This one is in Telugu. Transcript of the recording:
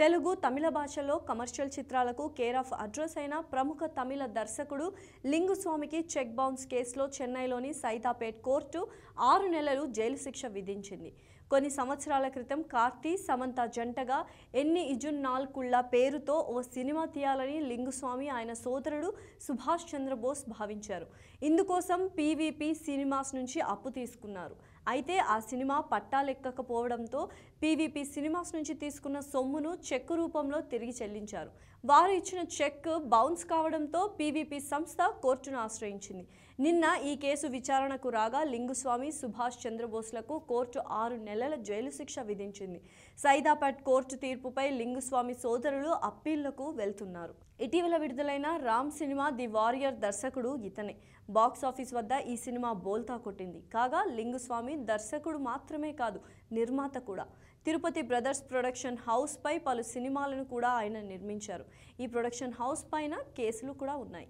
తెలుగు తమిళ భాషలో కమర్షియల్ చిత్రాలకు కేర్ ఆఫ్ అడ్రస్ అయిన ప్రముఖ తమిళ దర్శకుడు లింగుస్వామికి చెక్ బౌన్స్ కేసులో చెన్నైలోని సైతాపేట్ కోర్టు ఆరు నెలలు జైలు శిక్ష విధించింది కొన్ని సంవత్సరాల క్రితం కార్తీ సమంత జంటగా ఎన్ని ఇజున్ నాల్కుళ్ళ పేరుతో ఓ సినిమా తీయాలని లింగుస్వామి ఆయన సోదరుడు సుభాష్ చంద్రబోస్ భావించారు ఇందుకోసం పీవీపీ సినిమాస్ నుంచి అప్పు తీసుకున్నారు అయితే ఆ సినిమా పట్టాలెక్కకపోవడంతో పీవీపీ సినిమాస్ నుంచి తీసుకున్న సొమ్మును చెక్ రూపంలో తిరిగి చెల్లించారు వారు ఇచ్చిన చెక్ బౌన్స్ కావడంతో పీవీపీ సంస్థ కోర్టును ఆశ్రయించింది నిన్న ఈ కేసు విచారణకు రాగా లింగుస్వామి సుభాష్ చంద్రబోస్లకు కోర్టు ఆరు నెలల నెలల జైలు శిక్ష విధించింది సైదాపేట్ కోర్టు తీర్పుపై లింగుస్వామి సోదరులు అప్పీళ్లకు వెళ్తున్నారు ఇటీవల విడుదలైన రామ్ సినిమా ది వారియర్ దర్శకుడు ఇతనే బాక్స్ ఆఫీస్ వద్ద ఈ సినిమా బోల్తా కొట్టింది కాగా లింగుస్వామి దర్శకుడు మాత్రమే కాదు నిర్మాత కూడా తిరుపతి బ్రదర్స్ ప్రొడక్షన్ హౌస్ పై పలు సినిమాలను కూడా ఆయన నిర్మించారు ఈ ప్రొడక్షన్ హౌస్ పైన కేసులు కూడా ఉన్నాయి